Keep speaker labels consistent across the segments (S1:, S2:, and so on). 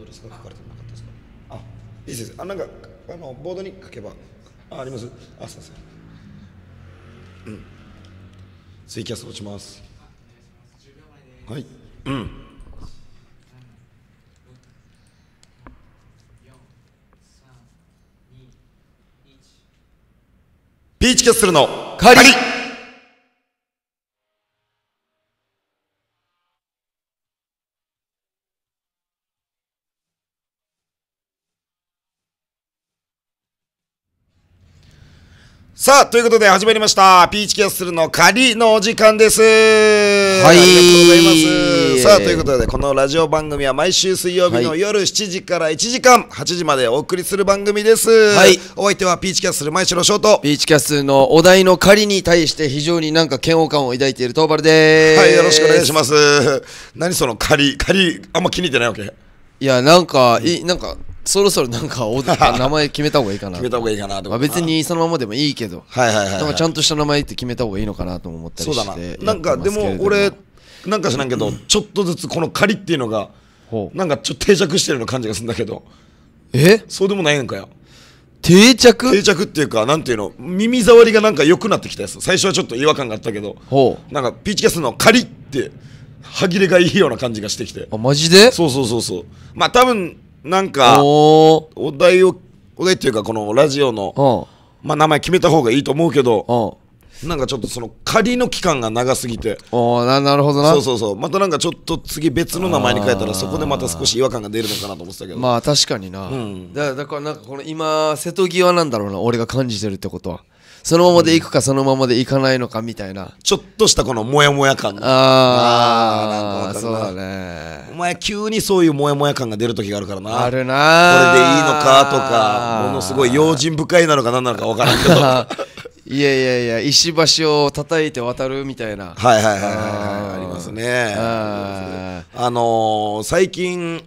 S1: ドレスが書かれてなかったですかあいいですあなんかあのボードに書けばあありますあすいませんうんツイキャス落ちますはいうんピーチキャッスルの帰りさあ、ということで始まりました。ピーチキャッスルの仮のお時間です。はい。ありがとうございます。さあ、ということで、このラジオ番組は毎週水曜日の夜7時から1時間、8時までお送りする番組です。はい。お相手はピーチキャッスル毎週の
S2: ショート。ピーチキャッスルのお題の仮に対して非常になんか嫌悪感を抱いているトーバルです。はい、よろしくお願いします。
S1: 何その仮、仮、あんま気に入ってないわけ
S2: いや、なんか、い、なんか、そろそろなんか 名前決めた方がいいかな決めた方がい
S1: いかなとか、まあ、別
S2: にそのままでもいいけど、はいはいはい、はい、ちゃんと
S1: した名前って決め
S2: た方がいいのかなと思ったりしてそうだななんかでも俺
S1: なんか知らんけど、うん、ちょっとずつこの仮っていうのがなんかちょっと定着してるような感じがするんだけどえそうでもないんかよ定着定着っていうかなんていうの耳障りがなんか良くなってきたやつ最初はちょっと違和感があったけどなんかピーチキャスの仮って歯切れがいいような感じがしてきてあマジでそうそうそうそうまあ多分なんかお題をお題っていうかこのラジオのまあ名前決めた方がいいと思うけどなんかちょっとその仮の期間が長すぎておななるほどなそうそうそうまたなんかちょっと次別の名前に変えたらそこでまた少し違和感が出るのかなと思ってたけどまあ
S2: 確かにな、うん、
S1: だだからなんか
S2: この今瀬戸際なんだろうな俺が感じてるってことはそのままでいくかそのままでいかないのかみたいな
S1: ちょっとしたこのモヤモヤ感ああなるほそうだねお前急にそういうモヤモヤ感が出る時があるからなあるなこれでいいのかとかものすごい用心深いなのか何なのか分か
S2: らんけど いやいやいや石橋を叩いて渡るみたいなはいはいはいはいはい、あ
S1: りますねあのー、最近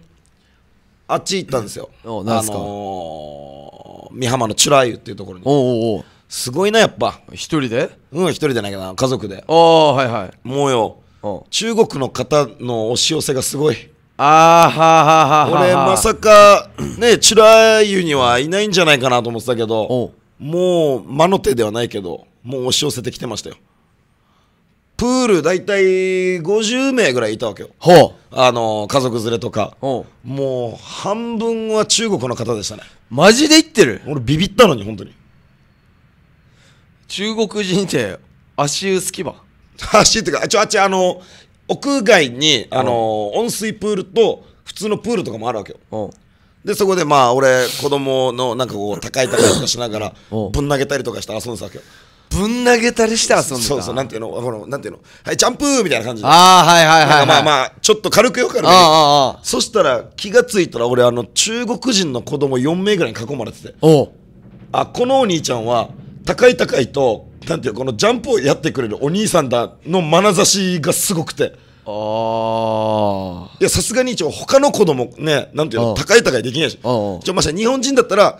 S1: あっち行ったんですよ、うん、あのー、美浜のチュラ湯っていうところにおおおすごいなやっぱ一人でうん一人でないけど家族でああはいはいもうよ中国の方の押し寄せがすごいあーはあはあはあ俺まさかねチュラユにはいないんじゃないかなと思ってたけどもう魔の手ではないけどもう押し寄せてきてましたよプール大体50名ぐらいいたわけよほうあの家族連れとかもう半分は中国の方でしたねマジで行ってる俺ビビったのに本当に中国人って足湯好きば足湯っていうかあちょあっちあの屋外にあの、温水プールと普通のプールとかもあるわけよ、でそこでまあ俺子供のなんかこう高い高いとかしながらぶん投げたりとかして遊んでたわけよぶん投げたりして遊んでたそうそうなんていうのこのなんていうのはいジャンプみたいな感じでああはいはいはい、はい、まあまあちょっと軽くよくあるあそしたら気がついたら俺あの中国人の子供4名ぐらいに囲まれててあこのお兄ちゃんは高い高いと、なんていう、このジャンプをやってくれるお兄さんだの眼差しがすごくて。ああ。いや、さすがに一応他の子供ね、なんていうの、高い高いできないし。ちょ、まして日本人だったら、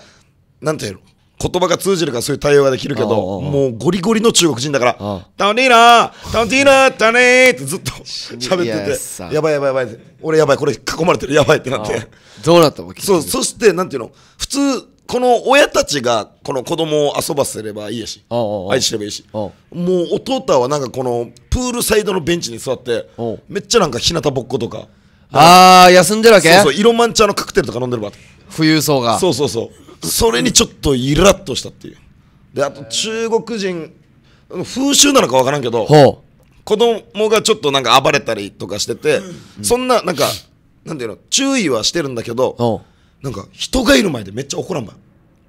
S1: なんていうの、言葉が通じるからそういう対応ができるけど、もうゴリゴリの中国人だから、タンディーナー、タンディーナー、タネーってずっと 喋ってて、やばいやばいやばい、俺やばい、これ囲まれてる、やばいってなって。どう
S2: なったのそう、
S1: そして、なんていうの、普通、この親たちがこの子供を遊ばせればいいやし愛してればいいしもう弟はなんかこのプールサイドのベンチに座ってめっちゃなんか日向ぼっことかああ休んでるわけそうそう色満茶のカクテルとか飲んでるわ富裕層がそうそうそうそれにちょっとイラッとしたっていうであと中国人風習なのか分からんけど子供がちょっとなんか暴れたりとかしてて、そんななんかなんていうの注意はしてるんだけどなんか人がいる前でめっちゃ怒らんばん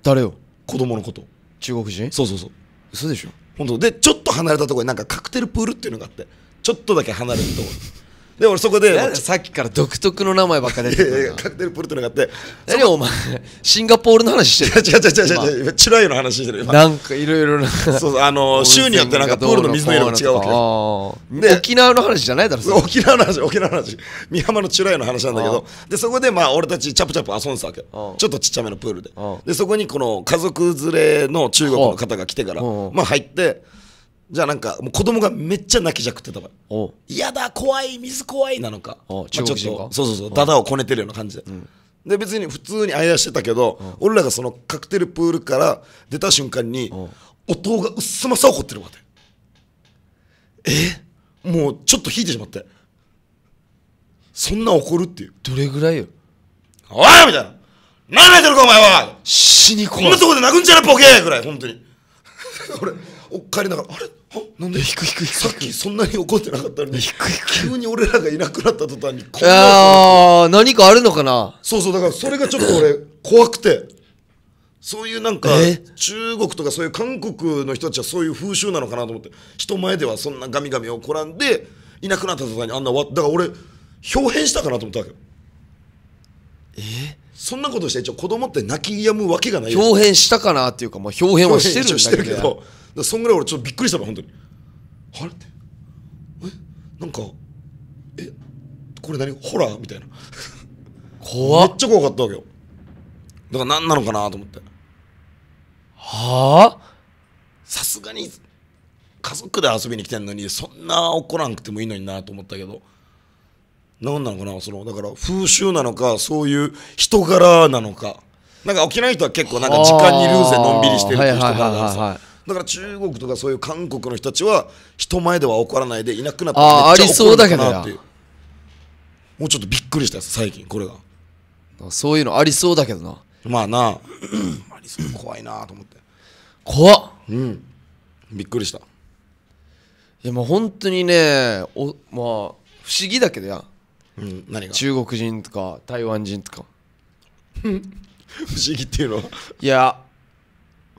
S1: 誰よ子供のこと中国人そうそうそう嘘でしょ本当でちょっと離れたところになんかカクテルプールっていうのがあってちょっとだけ離れるところで俺そこでさっきから独特の名前ばっかり出てるカクテルポルトのがあって何お前シンガポールの話してる違う違う違う違うなんかいろいろなそうあの 州によってなんかプールの水の色が違うわけで沖縄の話じゃないだろ沖縄の話沖縄の話美浜のチュラユの話なんだけどでそこでまあ俺たちチャプチャプ遊んでたわけちょっとちっちゃめのプールででそこにこの家族連れの中国の方が来てからまあ入ってじゃあなんかもう子供がめっちゃ泣きじゃくってたわ。合嫌だ怖い水怖いなのか中国そうそうそうダダをこねてるような感じで、うん、で別に普通にあやしてたけど、俺らがそのカクテルプールから出た瞬間に、音がうっすまさ怒ってるわけえもうちょっと引いてしまってそんな怒るっていうどれぐらいよおいみたいな何泣いてるかお前は死に怖いこんなとこで泣くんじゃねポケぐらい本当に 俺お帰りながらあれなんでく低くさっきそんなに怒ってなかったのに急に俺らがいなくなった途端にこんなああ何かあるのかなそうそうだからそれがちょっと俺怖くてそういうなんか中国とかそういう韓国の人たちはそういう風習なのかなと思って人前ではそんなガミガミ怒らんでいなくなった途端にあんなわだから俺表変したかなと思ったわけえそんなことして一応子供って泣き止むわけがない表変したかなっていうかまあ表変はしてるんだけどらそんぐらい俺ちょっとびっくりしたの本当にあれってえなんかえこれ何ホラーみたいな怖めっちゃ怖かったわけよだから何なのかなと思ってはあさすがに家族で遊びに来てんのにそんな怒らんくてもいいのになと思ったけど何なのかなそのだから風習なのかそういう人柄なのかなんか沖縄人は結構なんか時間にルーズでのんびりしてるっていう人柄があるだから中国とかそういう韓国の人たちは人前では怒らないでいなくなってっあありそうだけどなっていうもうちょっとびっくりした最近これがそういうのありそうだけどなまあな ありそう怖いなと思って怖っ
S2: うんびっくりしたいやもう本当にねおまあ不思議だけどやうん何が中国人とか台湾人とか 不思議っていうのはいや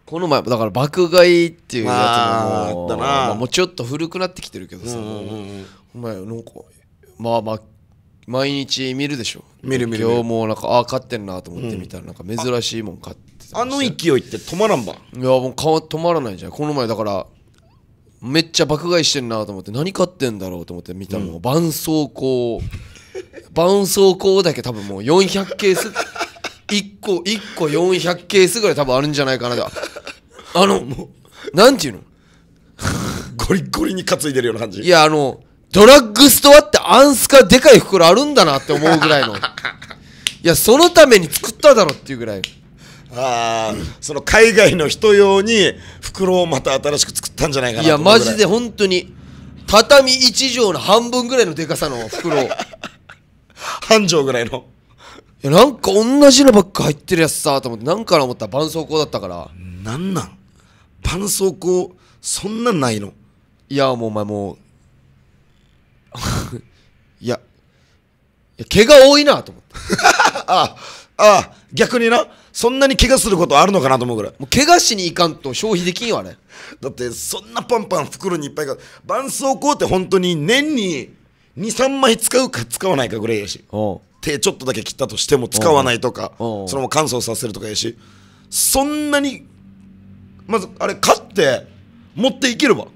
S2: この前だから爆買いっていうやつももう,、まあ、もうちょっと古くなってきてるけどさ、お前なんかまあまあ毎日見るでしょ見る見る今日もなんかああ買ってんなと思ってみたら、なんか珍しいもん買ってたあの勢いって止まらんばいやもう止まらないじゃんこの前だからめっちゃ爆買いしてんなと思って何買ってんだろうと思って見たらもう絆創膏絆創膏だけ多分もう400ケース1個一個400ケースぐらい多分あるんじゃないかなあのもうなんていうのゴリゴリに担いでるような感じいやあのドラッ
S1: グストアってアンスカでかい袋あるんだなって思うぐらいのいやそのために作っただろっていうぐらいああ、その海外の人用に袋をまた新しく作ったんじゃないかないやマジで本当に畳1畳の
S2: 半分ぐらいのでかさの袋を半畳ぐらいのいやなんか同じのばっか入ってるやつさと思ってなんかな思ったら絆創膏だったからなんなん絆
S1: 創膏そんなんないのいやもうお前もう いやいや毛が多いなと思って あああ逆になそんなに怪我することあるのかなと思うぐらいもう怪我しに行かんと消費できんよあれ だってそんなパンパン袋にいっぱいか絆創膏って本当に年に23枚使うか使わないかぐらいやしおう手ちょっとだけ切ったとしても使わないとか、そのまま乾燥させるとかやし、そんなに、まず、あれ、買って、持っていければ。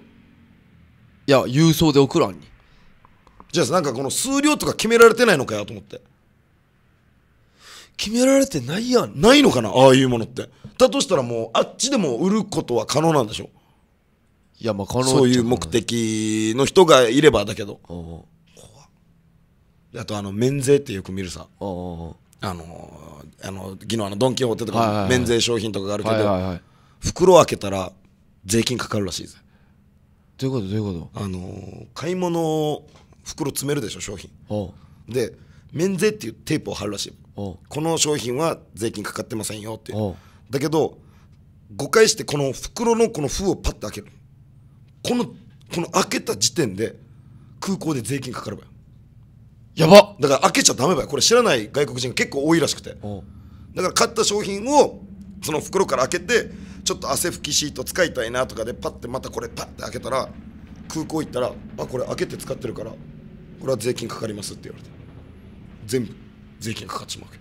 S1: いや、郵送で送らんに。じゃあ、なんかこの数量とか決められてないのかよと思って。決められてないやん。ないのかなああいうものって。だとしたらもう、あっちでも売ることは可能なんでしょいや、まあ可能そういう目的の人がいればだけど。あとあの免税ってよく見るさあのあの昨日のドン・キホーテとか免税商品とかがあるけど袋開けたら税金かかるらしいぜどういうことどういうことあの買い物袋詰めるでしょ商品で免税っていうテープを貼るらしいこの商品は税金かかってませんよってだけど誤解してこの袋のこの封をパッと開けるこのこの開けた時点で空港で税金かかるわよやばだから開けちゃダメばよこれ知らない外国人が結構多いらしくてだから買った商品をその袋から開けてちょっと汗拭きシート使いたいなとかでパッてまたこれパッて開けたら空港行ったら「あこれ開けて使ってるからこれは税金かかります」って言われて全部税金かかっちまうわ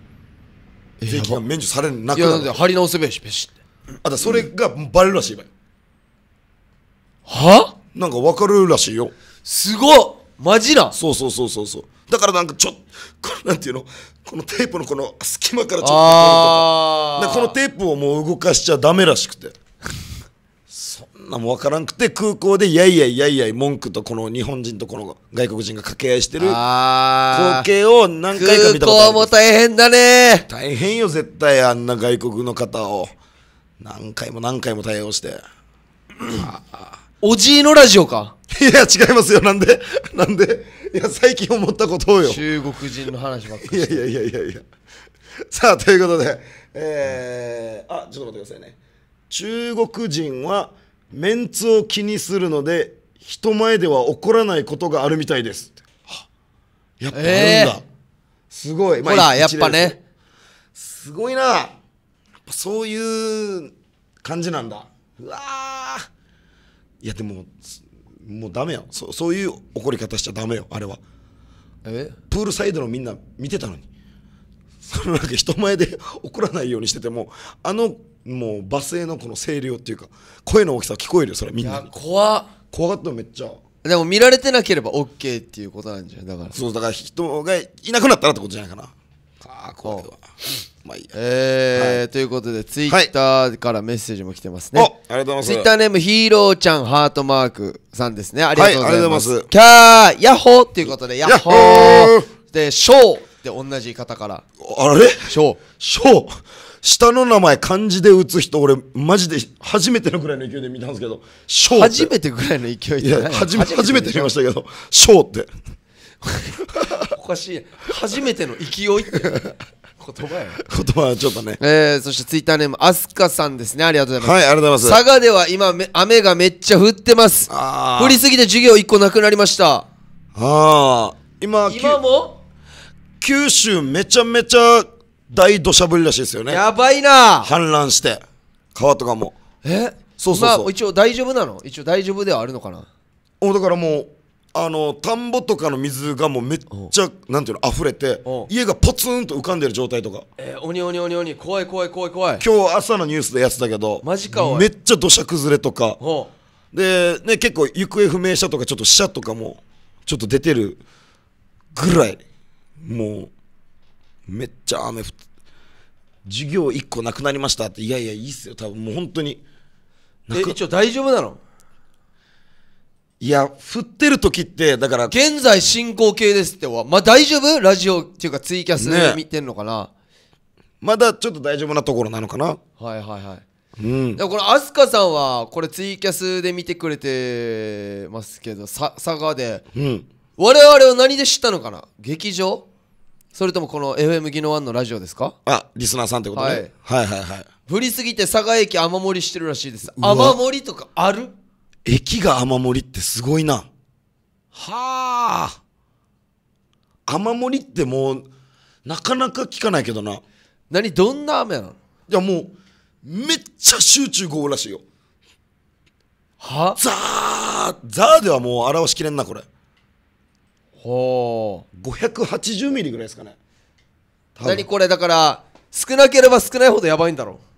S1: け、税金が免除されなくなるいや貼り直せべいしってあだそれがバレるらしいばよ。はなんか分かるらしいよすごっマジなそうそうそうそうそうだからなんかちょっこのなんていうのこのテープのこの隙間からちょっとこのテープをもう動かしちゃダメらしくてそんなも分からんくて空港でやいやいやいやい文句とこの日本人とこの外国人が掛け合いしてる光景を何回か見たことある空港も大変だね大変よ絶対あんな外国の方を何回も何回も対応してああおじいのラジオか。いや、違いますよ。なんで なんでいや、最近思ったことをよ。中国人の話ばっかいやいやいやいやいや。さあ、ということで、えー、あ、ちょっと待ってくださいね。中国人はメンツを気にするので、人前では怒らないことがあるみたいです。はやっぱあるんだ。えーすごい。ほら、やっぱ。ね。すすごいな。やっぱそういう感じなんだ。うわーいやでももうダメよそそういう怒り方しちゃダメよあれはえプールサイドのみんな見てたのにその人前で怒らないようにしててもあのもう罵声のこの声量っていうか声の大きさ聞こえるよそれみんなに怖っ怖かったのめっちゃでも見られてなければ OK っていうこ
S2: となんじゃないだからそうだから人がいなくなったらってことじゃないかなあこれはまあいいやえということでツイッターからメッセージも来てますね、ありがとうございますツイッターネームヒーローちゃんハートマークさんですねありがとうございます,、キャーヤッホーっていうことでヤッホーでショーって同じ方から
S1: あれショーショー下の名前漢字で打つ人俺マジで初めてのぐらいの勢いで見たんですけど翔って初めてぐらいの勢いで初め初めて見ましたけどショーって
S2: おかしい初めての勢いって
S1: 言葉や
S2: 言葉はちょっとね、えー、そしてツイッターネームあすかさんですねありがとうございますはいありがとうございます佐賀では今雨がめっちゃ降ってます降りすぎて授業1個なくなりましたあ
S1: あ今今も九州めちゃめちゃ大土砂降りらしいですよねやばいな氾濫して川とかもえそうそうそう、まあ、一応大丈夫なの一応大丈夫ではあるのかなおだからもうあの田んぼとかの水がもうめっちゃなんていうの溢れて家がポツンと浮かんでる状態とかえー、おにおにおにおに怖い怖い怖い怖い今日朝のニュースでやってたけどマジかおいめっちゃ土砂崩れとかで、ね、結構行方不明者とかちょっと死者とかもちょっと出てるぐらいもうめっちゃ雨降って授業1個なくなりましたっていやいやいいっすよ多分もう本当にえ一応大丈夫なのいや、振ってる時って、だから、現在
S2: 進行形ですっては、まあ大丈夫ラジオっていうかツイキャス見てんのかな、ね、
S1: まだちょっと大丈夫なところなのかなはいはいはい。うん、で
S2: もこれ飛鳥さんはこれツイキャスで見てくれてますけどさ佐賀で、うん、我々は何で知ったのかな劇場それともこの FM 技能ンのラジオですかあリ
S1: スナーさんってことね、はい、はいはいは
S2: いりすぎて佐賀駅雨漏りしてるらしいです雨漏りとか
S1: ある駅が雨漏りってすごいな。はあ。雨漏りってもう、なかなか聞かないけどな。何、どんな雨なのいやもう、めっちゃ集中豪雨らしいよ。はザーザーではもう表しきれんな、これ。ほう。580ミリぐらいですかね。何これ、だから、
S2: 少なければ少ないほどやばいんだろう。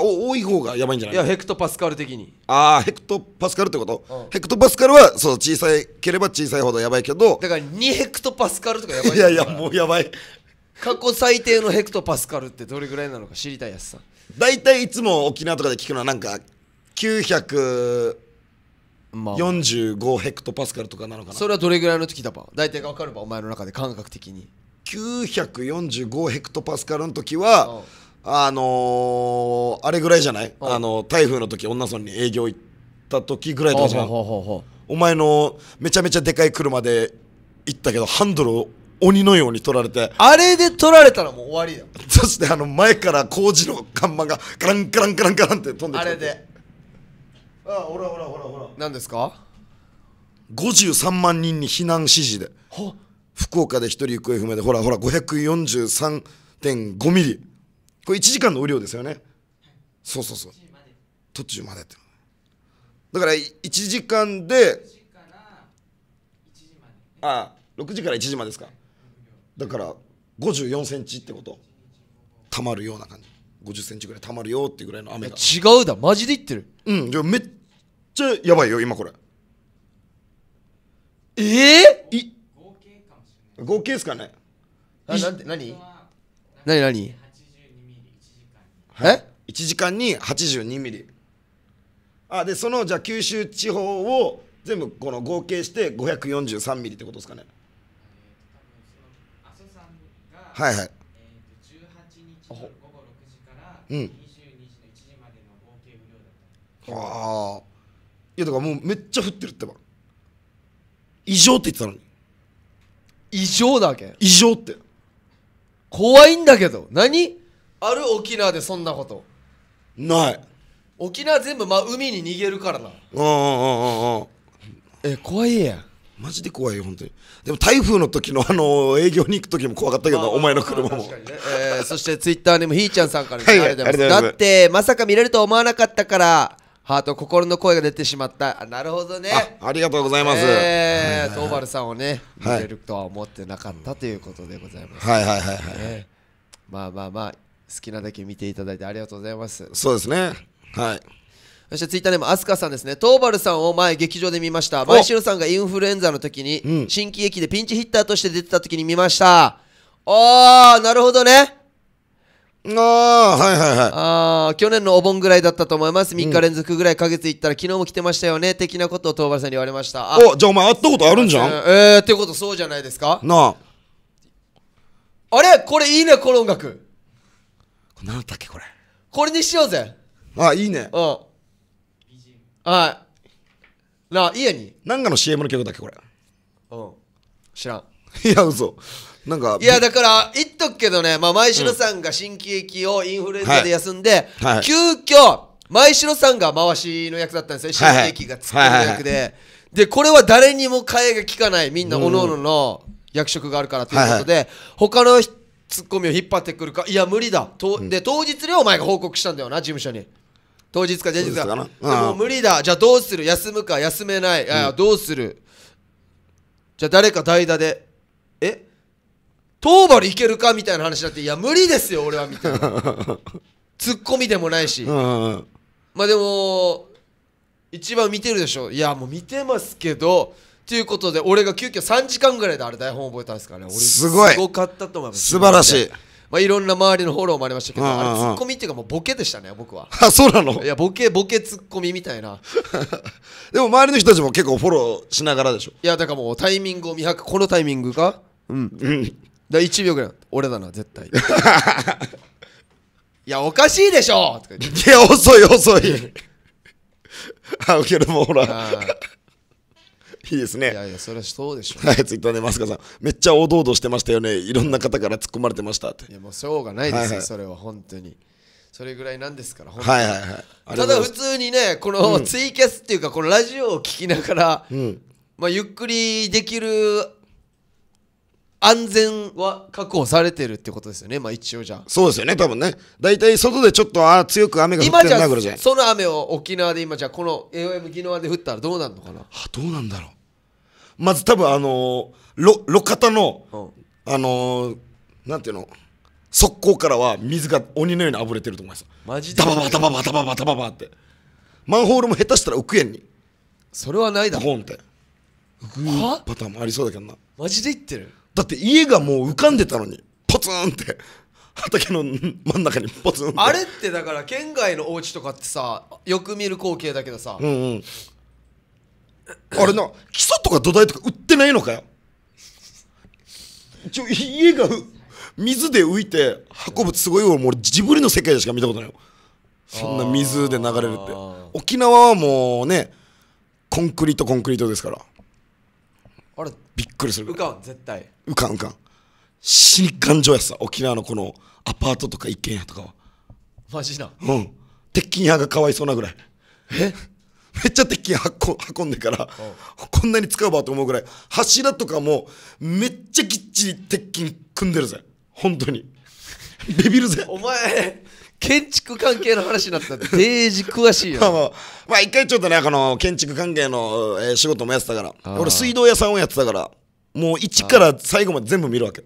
S1: 多い方がやばいんじゃないいやヘ
S2: クトパスカル的に
S1: ああヘクトパスカルってこと、うん、ヘクトパスカルはそう小さいければ小さいほどやばいけどだから2
S2: ヘクトパスカルとかやば
S1: いいやいやもうやばい
S2: 過去最低のヘクトパスカルってどれぐらいなのか知りたいやつさ
S1: 大体いつも沖縄とかで聞くのはなんか900まあ、45ヘクトパスカルとかなのかなそれはどれぐらいの時だば大体が分かるばお前の中で感覚的に945ヘクトパスカルの時は、うんあのー、あれぐらいじゃない、あの台風の時女村に営業行った時ぐらいとじゃんお前のめちゃめちゃでかい車で行ったけどハンドルを鬼のように取られてあれで取られたらもう終わりだ そしてあの前から工事の看板がカランカランカランカランって飛んできあれであほらほらほらほら何ですか53万人に避難指示で福岡で1人行方不明でほらほら543.5ミリこれ1時間の雨量ですよね。そうそうそう。途中までって。だから1時間で、ああ、6時から1時までですか。だから54センチってこと。たまるような感じ。50センチぐらいたまるよっていうぐらいの雨が。違うだ、マジで言ってる。うん、じゃめっちゃやばいよ、今これ。えー、い合計ですかね。あ、なんて、何何何え1時間に82ミリあでそのじゃ九州地方を全部この合計して543ミリってことですかねはいはい、うん、はあいやだからもうめっちゃ降ってるってば異常って言ってたのに異常だけ異常って怖いんだけど
S2: 何ある沖縄でそんなことない沖縄全部、まあ、海に逃げるからなうん
S1: うんうんうんえ怖いやんマジで怖いよ本当にでも台風の時のあの営業に行く時も怖かったけどお前の車も、ね
S2: えー、そしてツイッターにもひーちゃんさんからねはい、ありがとうございますだってまさか見れると思わなかったからハート心の声が出てしまったなるほど
S1: ねありがとうございます、えー、トーさんをね見れる
S2: とは思ってなかったということでございます、はいはいはいはい、まあまあまあ好きなだけ見ていただいてありがとうございますそうですねはいそしてツイッターでも飛鳥さんですね、トーバルさんを前、劇場で見ました、前城さんがインフルエンザの時に、新喜劇でピンチヒッターとして出てた時に見ました。あー、なるほどね。あ
S1: あ、はいはいはい。
S2: ああ、去年のお盆ぐらいだったと思います。3日連続ぐらい、か月行ったら、昨日も来てましたよね、的なことを東原さんに言われました。おじゃあお前、会
S1: ったことあるんじゃんえ
S2: ー、ってことそうじゃないですかなあ。あれこれいいね、この音楽。
S1: 何だっけこれこれにしようぜあいいねうんはいなあ家に何かの CM の曲だっけこれうん知らん いや嘘なんかいやだか
S2: ら言っとくけどね、まあ、前城さんが新喜劇をインフルエンザで休んで、はいはい、急遽前城さんが回しの役だったんですね新喜劇が作る役で、でこれは誰にも替えが利かないみんなおのおのの役職があるからということで、他の人ツッコミを引っ張ってくるかいや無理だと、うん、で当日にお前が報告したんだよな事務所に当日か前日かかもう無理だじゃあどうする休むか休めない、うん、どうするじゃあ誰か代打でえトーバルいけるかみたいな話になっていや無理ですよ俺はみたいな ツッコミでもないし、ま
S1: あ
S2: でも一番見てるでしょいやもう見てますけどということで俺が急遽3時間ぐらいであれ台本覚えたんですからねすごいすごかったと思います素晴らしいまあ、いろんな周りのフォローもありましたけど、あれツッコミっていうかもうボケでしたね僕は
S1: あそうなの
S2: いやボケボケツッコミみたいな
S1: でも周りの人たちも結構フォローしながらでしょ
S2: いやだからもうタイミングを見計このタイミングがうんうんだ1秒ぐらい俺だな絶対 いやおかしいでしょっていや遅い遅い
S1: あけどもほらいいで
S2: すね。いやいや、それはそ
S1: うでしょう、ね。はい、ツイッターでマスカさん、めっちゃおどおどしてましたよね。いろんな方から突っ込まれてましたって。いや、もうしょうがないですよ、はいはい、そ
S2: れは本当に。それぐらいなんですから、はいはいはい。ただ普通にね、このツイキャスっていうか、このラジオを聞きながら、うん、まあ、ゆっくりできる安全は確保さ
S1: れてるってことです
S2: よね、まあ一応じ
S1: ゃそうですよね、多分ね。大体外でちょっとあ強く雨が降ってるなぐらいじゃそ
S2: の雨を沖縄で今じゃこの AOM 野湾で降ったらどうなるのかなあ、
S1: どうなんだろう。まず多分あのー、路肩の、うん、あのー、なんていうの側溝からは水が鬼のように溢れてると思いますマジでダババダババダババダババってマンホールも下手したら浮くやんにそれはないだろボンって浮くパターンもありそうだけどなマジで言ってるだって家がもう浮かんでたのにポツンって畑の真ん中にポツンってあれっ
S2: てだから県外のお家とかってさよく見る光景だけどさ、うんう
S1: ん、あれな、基礎とか土台とか売ってないのかよ。ちょ、家が水で浮いて運ぶすごいもうジブリの世界でしか見たことないよ。そんな水で流れるって。沖縄はもうね、コンクリートコンクリートですから。あれびっくりする。浮かん、絶対。浮かん浮かん。死に頑やさ、沖縄のこのアパートとか一軒家とかは。マジな。うん。鉄筋屋がかわいそうなぐらい。えめっちゃ鉄筋運んでから、こんなに使うわと思うぐらい、柱とかもめっちゃきっちり鉄筋組んでるぜ。本当に。ビビるぜ。お前、建築関係の話になったら、デージ詳しいよ。まあ、まあ、一回ちょっとね、この建築関係の、えー、仕事もやってたから、俺水道屋さんをやってたから、もう一から最後まで全部見るわけ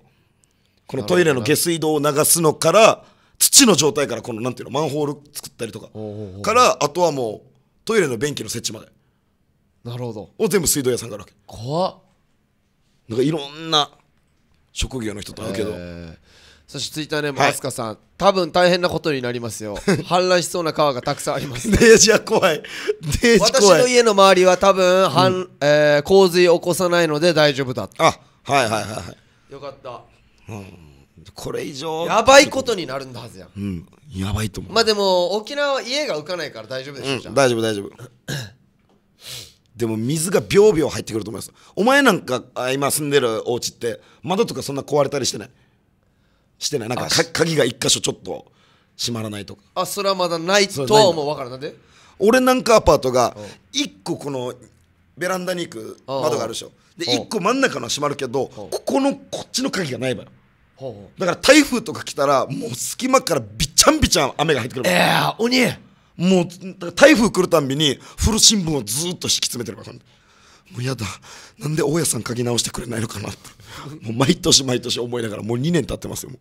S1: このトイレの下水道を流すのから、土の状態からこのなんていうのマンホール作ったりとかからあとはもうトイレの便器の設置までなるほどを全部水道屋さんからわけ怖っなんかいろんな職業の人と会うけど、えー、
S2: そしてツイッターネーム飛鳥さん、多分大変なことになりますよ氾 濫しそうな川がたくさんありますデージは怖いデージ怖い私の家の周りは多分、はんうんえー、洪水起こさないので大丈夫
S1: だあはいはいはいはいよかった、うんこれ以上やばいことになるんだはずやん、うん、やばいと思うま
S2: あでも沖縄は家が浮かないから大丈夫でしょ、うん、大丈夫
S1: 大丈夫 でも水がびょうびょう入ってくると思いますお前なんか今住んでるお家って窓とかそんな壊れたりしてないしてないなんか鍵が一箇所ちょっと閉まらないとかあそれはまだないとはもう分からなんで俺なんかアパートが1個このベランダに行く窓があるでしょで1個真ん中のは閉まるけどここのこっちの鍵がないわよだから台風とか来たらもう隙間からびちゃんびちゃん雨が入ってくるええー、鬼もう台風来るたんびに古新聞をずっと敷き詰めてるからもうやだなんで大家さん書き直してくれないのかなってもう毎年毎年思いながらもう2年経ってますよもう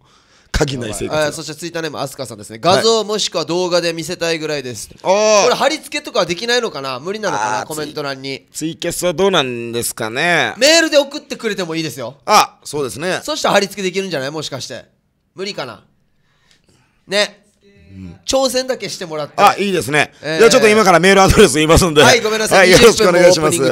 S1: 鍵ない生活そ
S2: してツイッターネームアスカさんですね画像もしくは動画で見せたいぐらいです、はい、これ貼り付けとかできないのかな無理なのかなコメント欄にツイキャスはどうなんですかねメールで送ってくれてもいいですよあそうですねそしたら貼り付けできるんじゃないもしかして無理かなね挑戦だけしてもらって。あ、いいですね。じゃあちょっと今からメールアドレス言いますんで。はい、ごめんなさい。よろしくお願いします。すま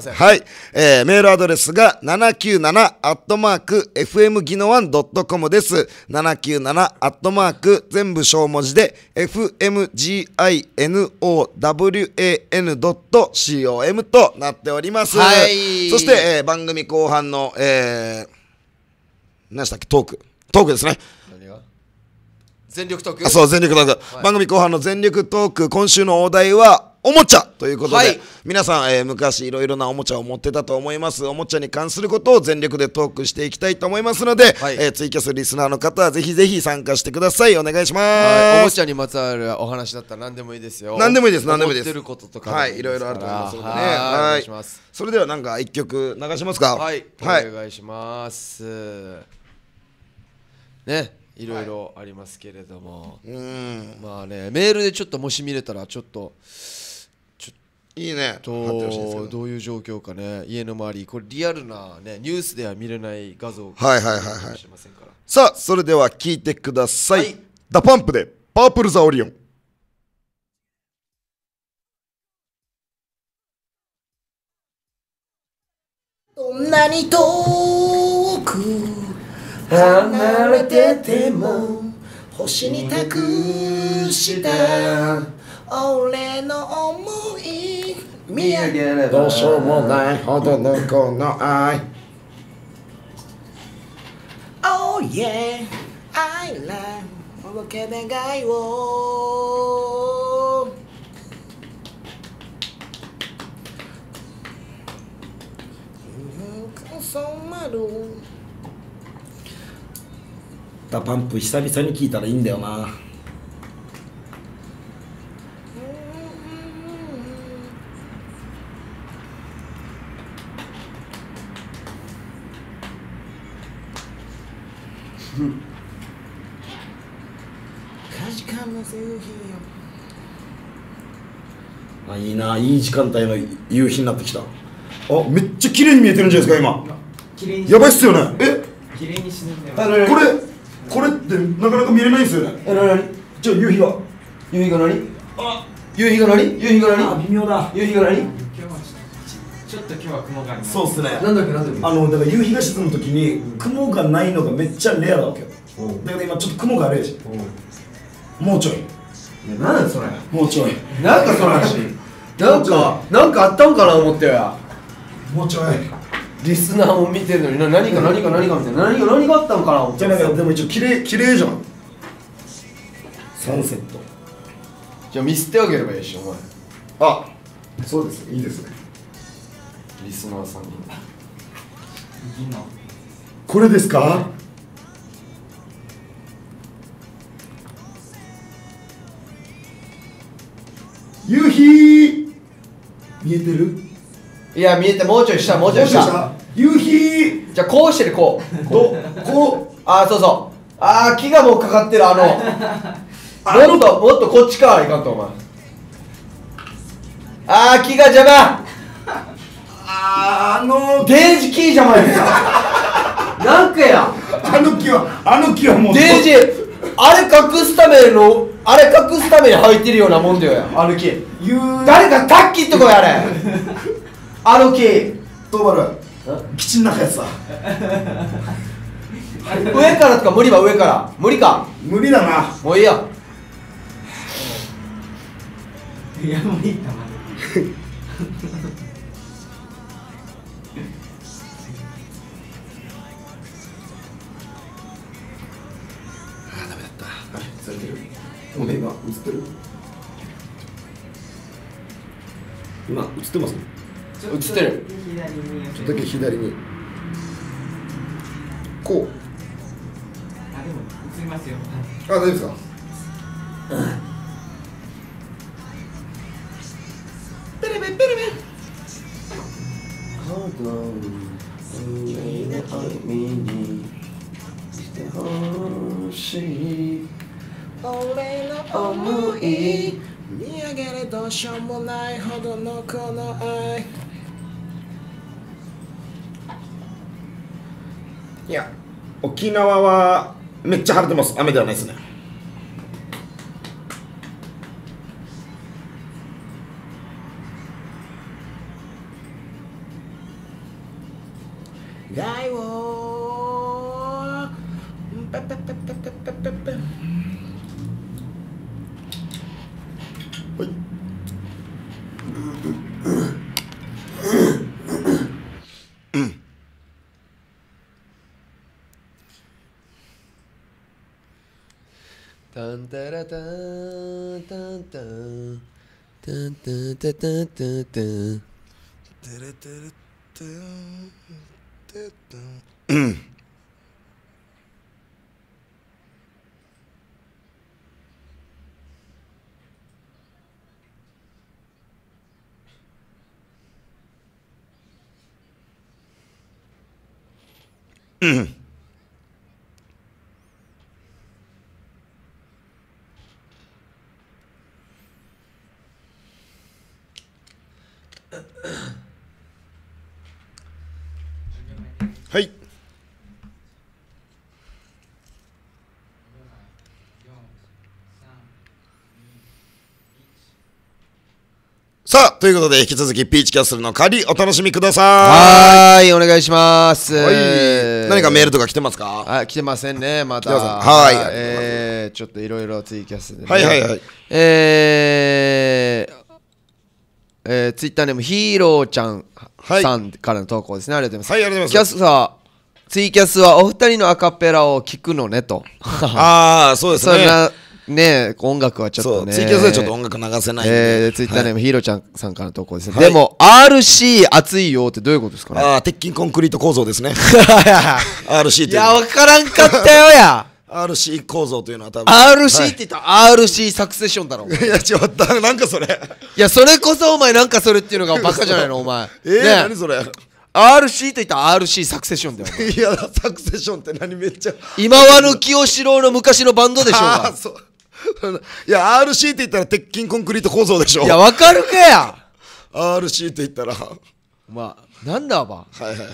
S2: は
S1: い、えー、メールアドレスが797アットマーク FM ギノワンドットコムです。797アットマーク全部小文字で FMGINOWAN.com となっております。はい。そして、えー、番組後半の、えー、何でしたっけ、トーク。トークですね。全力トークそう、全力トーク、はい、番組後半の全力トーク、今週のお題は、おもちゃということで、はい、皆さん、えー、昔いろいろなおもちゃを持ってたと思います。おもちゃに関することを全力でトークしていきたいと思いますので、はい、えー、ツイキャスリスナーの方はぜひぜひ参加してください。お願いします、はい、おもち
S2: ゃにまつわるお話だったら何
S1: でもいいですよ。何でもいいです、何でもいいです。ることとかはい、いろいろあると思いますのでね。はい。それではなんか一曲流しますか。はい。お願
S2: いします。ね。いろいろありますけれども、うんまあねメールでちょっともし見れたらちょっといいねとどういう状況かね家の周りこれリアルな、ね、ニュースでは見れない画像はいはいはいはい
S1: さあそれでは聞いてください、はい、ダパンプでパープルザオリオンどんなに遠く離れてても星に託した
S2: 俺の思
S1: い見上げればどうしようもないほどのこの愛 Oh yeah I love おけ願いを染まるたパンプ久々に聞いたらいいんだよなあいいないい時間帯の夕日になってきたあめっちゃ綺麗に見えてるんじゃないですか今やばいっすよねえっんこれこれってなかなか見れないんですよねえなにじゃあ夕日が夕日が何あ夕日が何夕日が何微妙だ夕日が何ちょっと今日は雲がないそうっすねなんだっけなんだっけあのだから夕日が沈む時に雲がないのがめっちゃレアだわけよだから今ちょっと雲があるじゃもうちょいな何それもうちょいなんかその話
S2: なんかなんかあったんかな思ってもうちょいリスナーを見てるのにな何か何か何かみたいな何が何があったのかなじゃあでも一応綺麗綺麗じゃんサンセットじゃあ見せてあげればいいでしょお前
S1: あそうですいいですねリスナーさんにこれですか夕日
S2: 見えてるいや見えてもうちょい下もうちょい下夕日じゃあこうしてるこうどこうああそうそうああ木がもうかかってるあの
S1: も
S2: っともっとこっちからいかんとお前
S1: ああ木が邪魔あのデージキー邪魔やんなんかやあの木はあの木はもうデージ
S2: あれ隠すためのあれ隠すために履いてるようなもんだよやあの木誰かタッキーってこやあれ歩きどうなる基地の中やつだ 上からとか無理は上から無理か無理だなもういいやいやもういいたまに
S1: あダメだったあれずれてるごめん今映ってる今映ってます映ってるちょっとだけ左にこうあでも映りますよあ大丈夫ですか、うんどうしようもないほどのこの愛いや沖縄はめっちゃ晴れてます雨ではないですねさあ、ということで、引き続き、ピーチキャッスルの仮、お楽しみください。はい、お願いしま
S2: す。はい。何かメールとか来てますか
S1: あ、来てませんね、また。はい。え
S2: ー、ちょっといろいろツイキャスで、ね。はいはいはい。えー、えー、ツイッターネームヒーローちゃんさんからの投稿ですね、はい、ありがとうございます。はい、ありがとうございます。キャスツイキャスはお二人のアカペラを聞くのねと。ああ、そうですね。ね、音楽はちょっとね。ツイキャスはちょっと音楽流せないんで。えー、ツイッターネーム、はい、ヒーローちゃんさんからの投稿ですね。はい、で
S1: も、RC 熱いよってどういうことですかねああ、鉄筋コンクリート構造ですね。RC ってい。いや、わからんかったよや。RC 構造というのは多分 RC って言った
S2: ら、はい、RC サクセッションだろいや違ったなんかそれいやそれこそお前なんかそれっていうのがバカじゃないのお前 えー、ね、何それ RC と言ったら RC サクセッションだよ
S1: いやサクセッションって何めっちゃ今和の清志郎の昔のバンドでしょうがあそう いや、RC って言ったら鉄筋コンクリート構造でしょ。いや、わかるかや !RC って言ったら。まあ、なんだば。はいはいはい。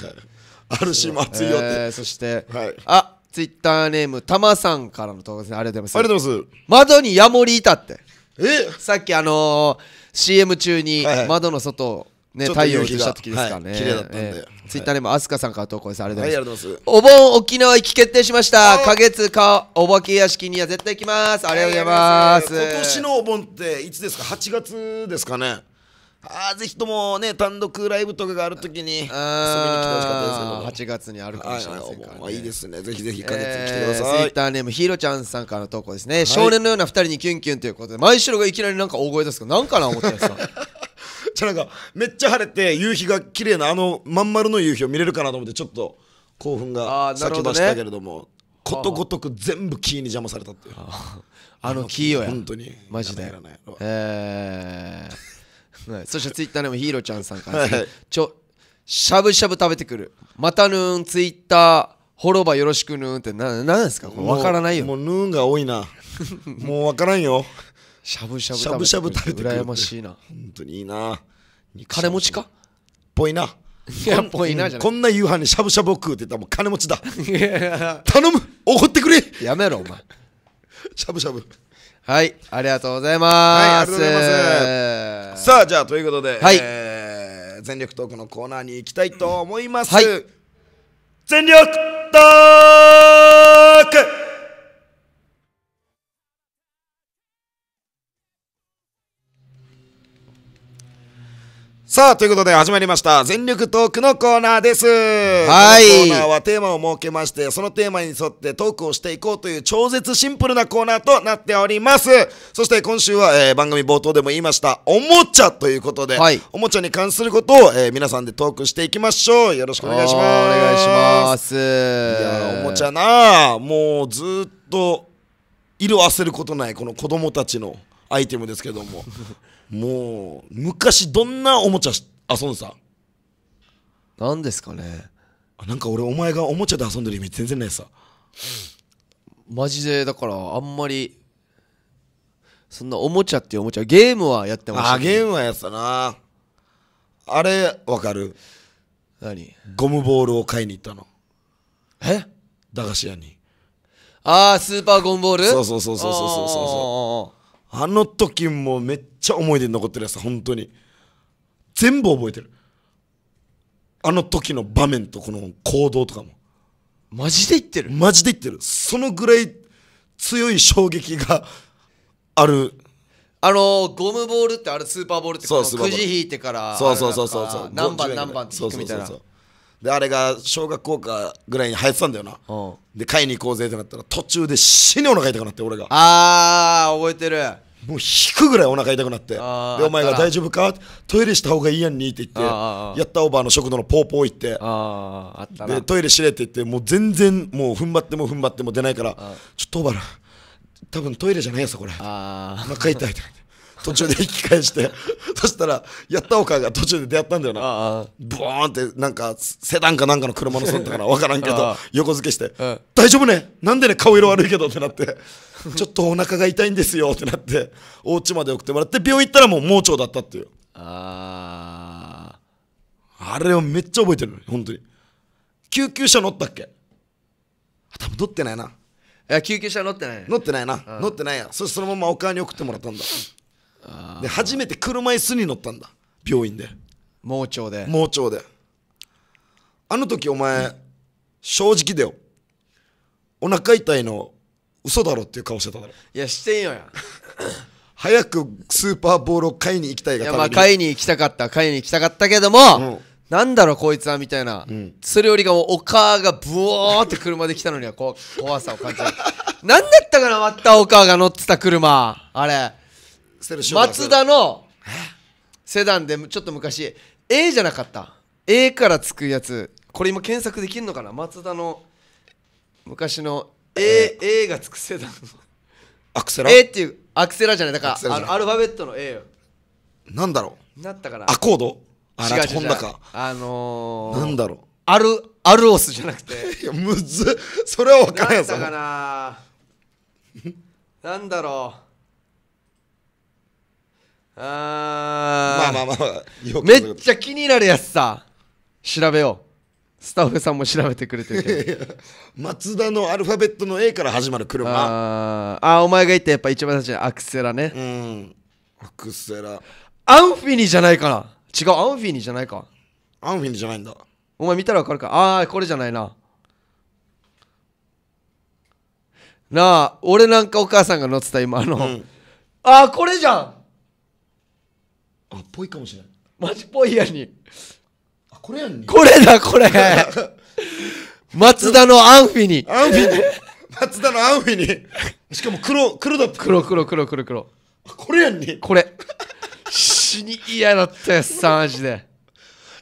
S1: RC も熱いよって。えー、
S2: そして、はい、あ、ツイッターネーム、たまさんからの投稿ですね。ありがとうございます。ありがとうございます。窓にヤモリいたって。えさっきあのー、CM 中に窓の外をね、はいはい、太陽を映した時ですかね。綺、は、い、だったんで。えーツイッターでもすかさんから投稿ですありがとうございます,、お盆沖縄行き決定しました花月かお化け屋敷には絶
S1: 対行きますありがとうございます今年のお盆っていつですか8月ですかねああ、ぜひともね単独ライブとかがあるときに遊びに来てほしかったですけど
S2: 8月にあるかもしれませんから、ねはい、いですねぜひぜひ花月に来てください、ツイッターネームひーろちゃんさんからの投稿ですね、少年の
S1: ような2人にキュンキュンということで毎週がいきなりなんか大声ですけどなんかな思ってたんで ゃなんか、めっちゃ晴れて、夕日が綺麗な、あの、まん丸の夕日を見れるかなと思って、ちょっと、興奮が先出したけれども、どね、ことごとく全部キーに邪魔されたっていう。あのキーよや。本当に。マジで。
S2: えーはい、そしてツイッターでもヒーローちゃんさんから、はいちょ、しゃぶしゃぶ食べてくる。またぬーん、ツイッター。ほろばよろしくぬーんってな、なんですかわ分からないよ。もうぬーんが多いな。
S1: もうわからんよ。しゃぶしゃぶしゃぶしゃぶ食べてくる羨ましいな本当にいいな金持ちかぽいな
S2: いやぽいなじゃこ
S1: んな夕飯にしゃぶしゃぶ食うって言ったらもう金持ちだ頼む怒ってくれやめろお前 しゃぶしゃぶはいありがとうございますはいありがとうございますさあじゃあということで、はいえー、全力トークのコーナーに行きたいと思います、はい、全力トークさあ、ということで始まりました、全力トークのコーナーです。はい。このコーナーはテーマを設けまして、そのテーマに沿ってトークをしていこうという超絶シンプルなコーナーとなっております。そして今週は、えー、番組冒頭でも言いました、おもちゃということで、はい、おもちゃに関することを、えー、皆さんでトークしていきましょう。よろしくお願いします。お願いします。いや、おもちゃなもうずっと色あせることない、この子供たちのアイテムですけども。もう昔どんなおもちゃ遊んでた
S2: 何ですかねなんか俺お前がおもちゃで遊んでる意味全然ないさマジでだからあんまりそんなおもちゃっていうおもちゃゲームはやってました、ね、あゲ
S1: ームはやってたなあれわかる何ゴムボールを買いに行ったのえ駄菓子屋にああスーパーゴムボールそうそうそうそうそうそうそうそうあの時もめっちゃ思い出に残ってるやつ、本当に。全部覚えてる。あの時の場面とこの行動とかも。マジで言ってるマジで言ってる。そのぐらい強い衝撃がある。あのゴムボールってあれスーパーボールってそうくじ引いてからそうそうそうそうそう何番何番って引くみたいなそうそうそうであれが小学校かぐらいに流行ってたんだよな、で買いに行こうぜってなったら途中で死にお腹痛くなって俺があー覚えてるもう引くぐらいお腹痛くなってでお前が大丈夫かトイレした方がいいやんにって言ってやったオーバーの食堂のポーポー行ってでトイレしれって言ってもう全然もう踏ん張っても踏ん張っても出ないからちょっとオーバー多分トイレじゃないやさこれお腹痛いって途中で引き返してそしたらやったおかが途中で出会ったんだよなブーンってなんかセダンかなんかの車のそから分 からんけど横付けして「大丈夫ねなんでね顔色悪いけど」ってなって「ちょっとお腹が痛いんですよ」ってなってお家まで送ってもらって病院行ったらもう盲腸だったっていうああれをめっちゃ覚えてる本当に救急車乗ったっけ多分乗ってないないや救急車乗ってない乗ってないな乗ってないやそそのままお母に送ってもらったんだで初めて車椅子に乗ったんだ病院で盲腸で盲腸であの時お前、正直だよお腹痛いの嘘だろっていう顔してただろいやしてんよや早くスーパーボールを買いに行きたいがいやまあ買いに
S2: 行きたかった買いに行きたかったけども、うんなんだろこいつはみたいな、うん、それよりかもお母がブワーって車で来たのにはこ怖さを感じる何だったかなまたお母が乗ってた車あれ松田のセダンでちょっと昔 A じゃなかった A からつくやつこれ今検索できるのかな松田の昔の A,、A がつくセダンアクセラ A っていうアクセラじゃないだからアルファベットの A よなんだろうなったからアコードああのー、なんだろうアルアルオスじゃなくて いやむずそれは分からんやつだかななんだろうああまあ
S1: まあまあめっちゃ気になるやつさ調べようス
S2: タッフさんも調
S1: べてくれてるけど松田のアルファベットの A から始まる車ああお前が言ったやっぱ一番最初にアクセラねうんアクセラアンフィニじゃ
S2: ないかな違うアンフィニじゃないかアンフィニじゃないんだお前見たら分かるかああこれじゃないななあ俺なんかお母さんが乗ってた今あの、うん、ああこれじゃんあっぽいかも
S1: しれないマジっぽいやにあこれやんにこれだこれ松田のアンフィニアンフィ松田のアンフィにしかも黒黒だ黒黒黒黒黒あこれやんにこれ死に嫌だったやつさマジで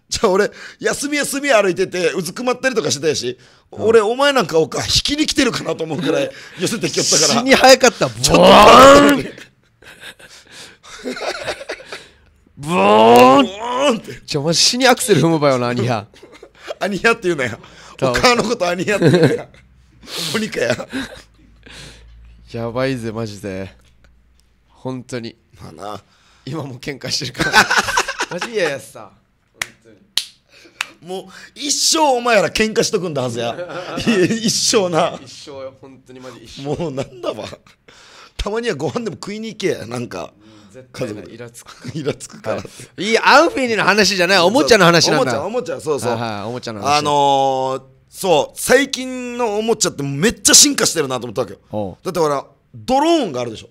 S1: じゃあ俺休み休み歩いててうずくまったりとかしてたし、俺お前なんかおか引きに来てるかなと思うくらい寄せてきよったから死に早かったボーン ブーンって
S2: ちょマジ死にアクセル踏むばよなアニヤ。
S1: アニヤって言うなよ。
S2: お母のことニヤって言うなよ。モニカややばいぜマジで本当にまあな今も喧嘩してるから マジ嫌やさ
S1: もう一生お前ら喧嘩しとくんだはずや一生な
S2: 一生よ本当にマジ一生もうなんだわ
S1: たまにはご飯でも食いに行けなんか絶対イラつくイラつくから、はい、いいアンフィニーの話じゃないおもちゃの話なんだおもちゃおもちゃそうそうおもちゃの話あのー、そう最近のおもちゃってめっちゃ進化してるなと思ったわけよだってほらドローンがあるでしょ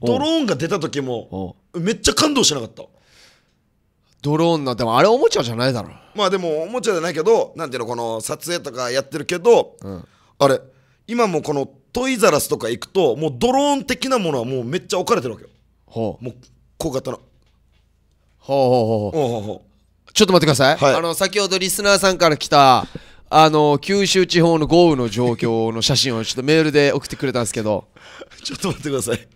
S1: ドローンが出た時もめっちゃ感動しなかった
S2: ドローンなでてあれおもちゃじゃないだろ
S1: まあでもおもちゃじゃないけどなんていうのこの撮影とかやってるけど、うん、あれ今もこのトイザラスとか行くともうドローン的なものはもうめっちゃ置かれてるわけよほうもうかったの
S2: ほうほうほうほうちょっと待ってください、はい、あの先ほどリスナーさんから来たあの九州地方の豪雨の状況の写真をちょっとメールで送ってくれたんですけど ち
S1: ょっと待ってください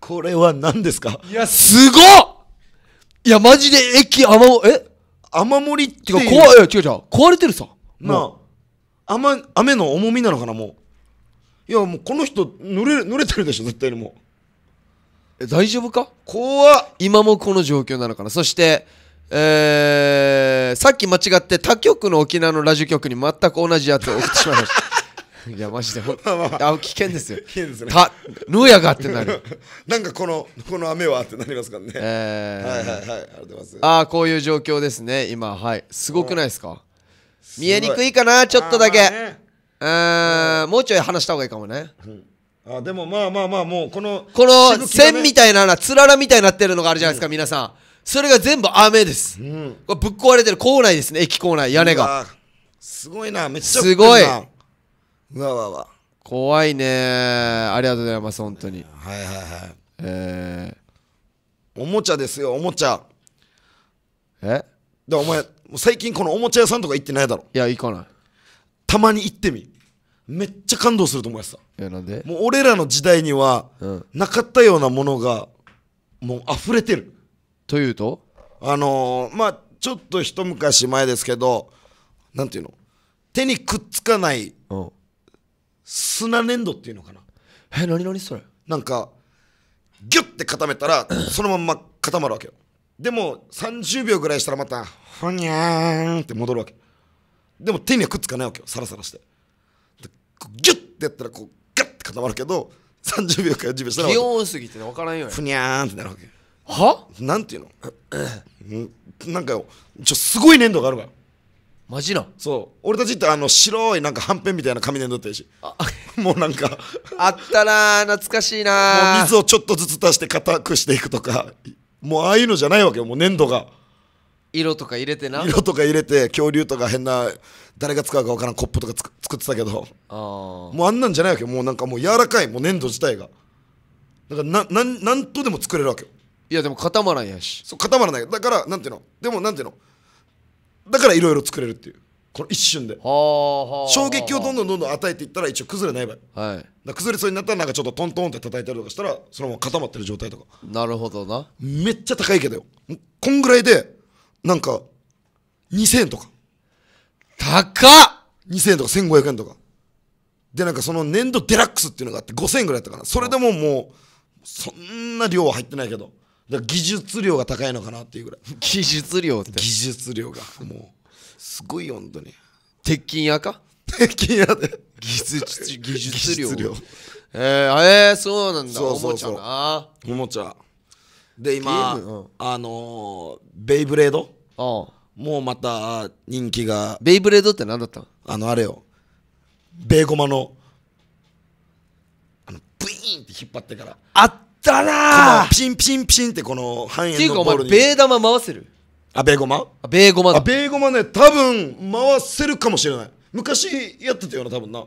S1: これは何ですかいやすごっいやマジで駅雨もえ雨漏りっていうか壊違う違う壊れてるさなあ雨雨の重みなのかなもういやもうこの人濡れ濡れてるでしょ絶対にもうえ大丈夫か怖っ今もこの状況なのかなそ
S2: してえー、さっき間違って他局の沖縄のラジオ局に全く同じやつを送ってしまいました いやマジで危険ですよ危険ですねたぬやがってなる
S1: なんかこのこの雨はってなりますからねえー、はいはいはいありがとうございますあ
S2: あこういう状況ですね今はいすごくないですか見えにくいかなちょっとだけ、ね、うんもうちょい話した方がいいかもね、
S1: うんあでもまあまあまあもうこの
S2: この線みたいなつららみたいになってるのがあるじゃないですか、皆さんそれが全部雨です、うん、これぶっ壊れてる構内ですね駅構内屋根が
S1: すごいなめっちゃすごいわ
S2: わわ怖いねありがとうございます本
S1: 当にはいはいはいえー、おもちゃですよおもちゃえでお前最近このおもちゃ屋さんとか行ってないだろいや行かないたまに行ってみめっちゃ感動すると思いましたやなんでもう俺らの時代にはなかったようなものがもう溢れてるというとあのーまあちょっと一昔前ですけどなんていうの手にくっつかない砂粘土っていうのかなえ何何それなんかギュッて固めたらそのまんま固まるわけよでも30秒ぐらいしたらまたふにゃーんって戻るわけでも手にはくっつかないわけよサラサラしてギュッてやったらこう固まるけど30秒か40秒したらすぎて分からんよふにゃーんってなるわけはなんていうのなんかちょすごい粘土があるからマジなそう俺たちってあの白いなんかはんぺんみたいな紙粘土ってりしもうなんかあったな懐かしいな水をちょっとずつ足して固くしていくとかもうああいうのじゃないわけよもう粘土が
S2: 色とか入れてな色とか入
S1: れて恐竜とか変な誰が使うか分からんコップとか作ってたけどもうあんなんじゃないわけもうなんかもう柔らかいもう粘土自体がだからなななんとでも作れるわけよいやでも固まらんやしそう固まらないだからなんていうのでもなんていうのだからいろいろ作れるっていうこの一瞬で衝撃をどんどんどんどん与えていったら一応崩れない場合、はい、崩れそうになったらなんかちょっとトントンって叩いたりとかしたらそのまま固まってる状態とかなるほどなめっちゃ高いけどよこんぐらいでなんか、2000円とか。高っ !2000 円とか1500円とか。で、なんかその粘土デラックスっていうのがあって5000円ぐらいだったかな。それでももう、そんな量は入ってないけど。だから技術量が高いのかなっていうぐらい。技術量って技術量が。もう、すごい本当に。鉄筋屋
S2: か鉄筋屋で。技術、技術量。えー、えー、そうなんだ。そうそうそうおもちゃな。
S1: おもちゃ。で今、うん、あのベイブレードもうまた人気がベイブレードって何だったのあのあれよベーゴマのあのブイーンって引っ張ってからあったなピンピンピンってこの半円のボールにってベー玉回せるあベーゴマあベーゴマだベーゴマね多分回せるかもしれない昔やってたよな多分な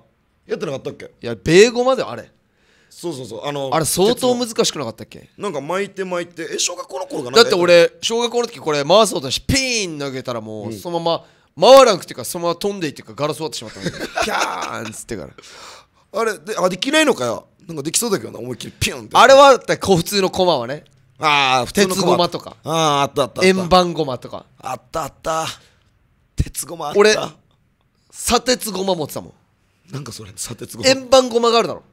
S1: やってなかったっけいやベーゴマだよあれそうそうそうあのあれ相当
S2: 難しくなかったっけ
S1: なんか巻いて巻いてえ小学校の頃かなだって俺小学校の時
S2: これ回そうとしピーン投げたらもう、そのまま回らんくていうかそのまま飛んでいってかガラス割ってしまったんで ャーンっつってからあれであできないのかよなんかできそうだけどな思いっき
S1: りピュンってあれ
S2: はだ普通の駒はねああ鉄駒とかあああったあった円盤駒とかあったあった
S1: 鉄駒あった俺
S2: 砂鉄駒持ってたも
S1: んなんかそれ砂鉄駒円盤駒があるだろ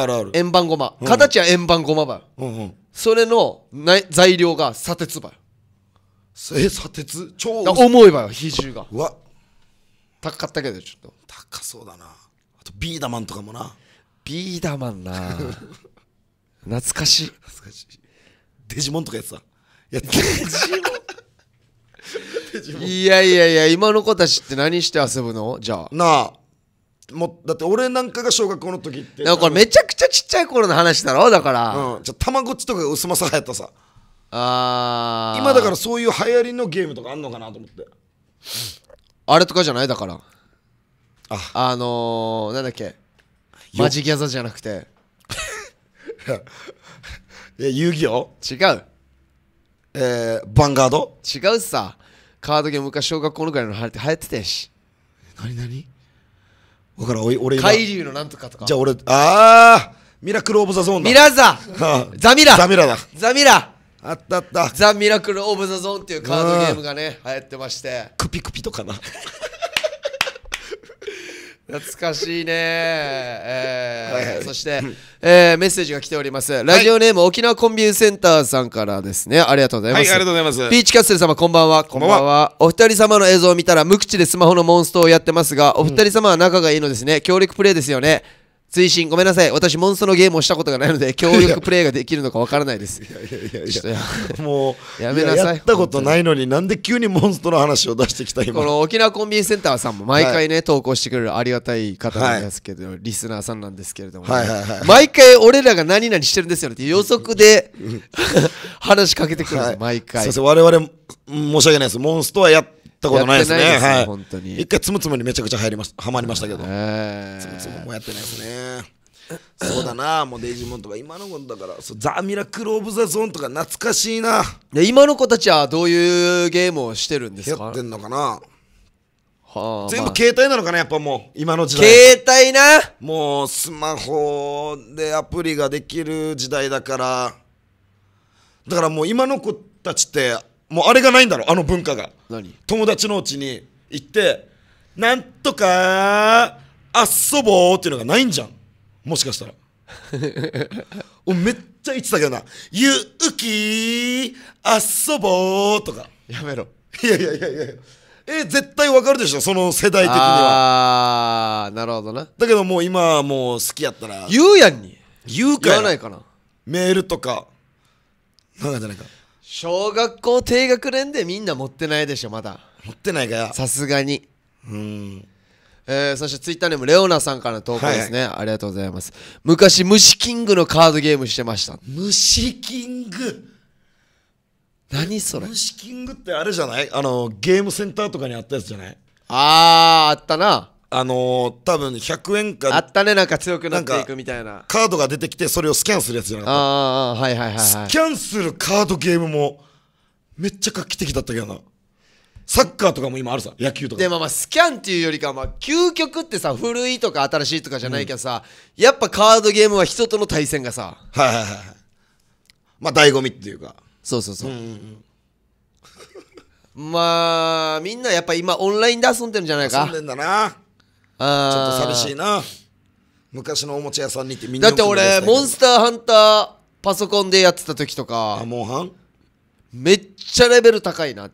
S1: あるある
S2: 円盤ごま、うん形は円盤ごまばうんうんそれの材料が砂鉄ば
S1: え砂鉄超重いばよ比重がうわ高かったけどちょっと高そうだなあとビーダマンとかもなビーダマンな 懐かしい懐かしいデジモンとかやってたやデジモン
S2: いやいやいや今の子たちって何して遊ぶのじゃあな
S1: あもだって俺なんかが小学校の時ってだからこれめちゃくちゃちっちゃい頃の話だろだからうんじゃたまごっちとか薄まさ流やったさあ今だからそういう流行りのゲームとかあんのかなと思って
S2: あれとかじゃないだからああのー、なんだっけマジギャザじゃなくてえ 遊戯王違うえー、ァンガード違うさカードゲーム昔小学校のぐらいのって流行ってたやし何何
S1: 分からん俺海流のなんとかとかじゃあ俺ああ
S2: ミラクル・オブ・ザ・ゾーンだミラザ
S1: ザミラザミラだ
S2: ザミラあったあったザ・ミラクル・オブ・ザ・ゾーンっていうカードゲームがね流行ってまして
S1: クピクピとかな
S2: 懐かしいね、えそして、えー、メッセージが来ておりますラジオネーム、はい、沖縄コンビニセンターさんからですねありがとうございます、はい、ありがとうございますピーチキャッスル様こんばんはこんばんはお二人様の映像を見たら無口でスマホのモンストをやってますがお二人様は仲がいいのですね、うん、協力プレイですよね追伸ごめんなさい私モンストのゲームをしたことがないので協
S1: 力プレイができるのかわからないですいやいやいやいやもうやめなさいやったことないのになんで急にモンストの話を出してきた今こ
S2: の沖縄コンビニセンターさんも毎回
S1: ね、はい、投稿してくれ
S2: るありがたい方なんですけど、はい、リスナーさんなんですけれども、ねはいはいはい、毎回俺らが何々
S1: してるんですよって予測で 話しかけてくるんですよ、毎回すいませ我々申し訳ないですモンストはやっったことないですね。はい。本当に。一回つむつむにめちゃくちゃ入りましはまりましたけど。つむつむもやってないですね。そうだな、もうデイジーモンとか今の子だからそう、ザ・ミラクル・オブ・ザ・ゾーンとか懐かしいな。い今の子たちはどういうゲームをしてるんですかやってんのかな。はあ、全部携帯なのかな、やっぱもう、今の時代。携帯なもう、スマホでアプリができる時代だから、だからもう今の子たちって、もうあれがないんだろあの文化が何友達のうちに行ってなんとか遊ぼうっていうのがないんじゃんもしかしたら おめっちゃ言ってたけどな「ゆうき遊ぼう」とかやめろいやいやいやいやえ絶対わかるでしょその世代的にはああなるほどなだけどもう今もう好きやったら言うやんに言うか言わないかなメールとかなんかじゃないか
S2: 小学校低学年でみんな持ってないでしょまだ持ってないかよさすがにうんえー、そしてツイッターネームレオナさんからの投稿ですね、はいありがとうございます昔虫キングのカードゲームしてました
S1: 虫キング何それ虫キングってあれじゃないあのゲームセンターとかにあったやつじゃないあああったなあのー、多分100円かあったねなんか強くなっていくみたいなカードが出てきてそれをスキャンするやつじゃなかったああはいはいはい、はい、スキャンするカードゲームもめっちゃ画期的だったけどなサッカーとかも今あるさ野球とか
S2: でもまあスキャンっていうよりかはまあ究極ってさ古いとか新しいとかじゃないけどさ、うん、やっぱカードゲームは人との対戦がさ
S1: はいはいはいまあ醍醐味っていうかそうそうそう,、うんうんうん
S2: まあみんなやっぱ今オンラインで遊んでるんじゃないか遊んでんだな
S1: あちょっと寂しいな昔のおもちゃ屋さんに行ってみんなだって俺モンスターハンタ
S2: ーパソコンでやってた時とかあモンハンめっちゃレベル高いなっ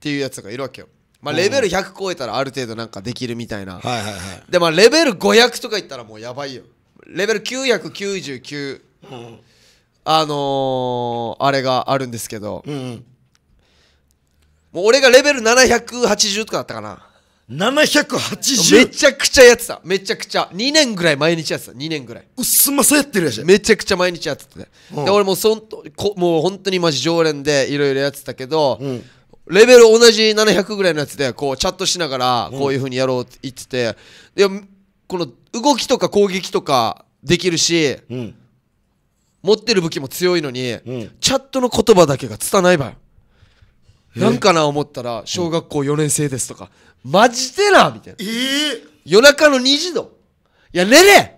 S2: ていうやつがいるわけよまあ、レベル100超えたらある程度なんかできるみたいな、はいはいはい、でまあレベル500とかいったらもうやばいよレベル999、うん、あのー、あれがあるんですけど、うん、もう俺がレベル780とかだったかな780めちゃくちゃやってためちゃくちゃ2年ぐらい毎日やってた2年ぐらいうっすまさやってるやしめちゃくちゃ毎日やってて、うん、で俺もそんこもう本当にマジ常連でいろいろやってたけど、うん、レベル同じ700ぐらいのやつでこうチャットしながらこういうふうにやろうって言ってて、うん、でこの動きとか攻撃とかできるし、持ってる武器も強いのに、チャットの言葉だけが拙いばよなんかな思ったら小学校4年生ですとか、マジでなみたいな。えー、夜
S1: 中の2時度。いや、寝れ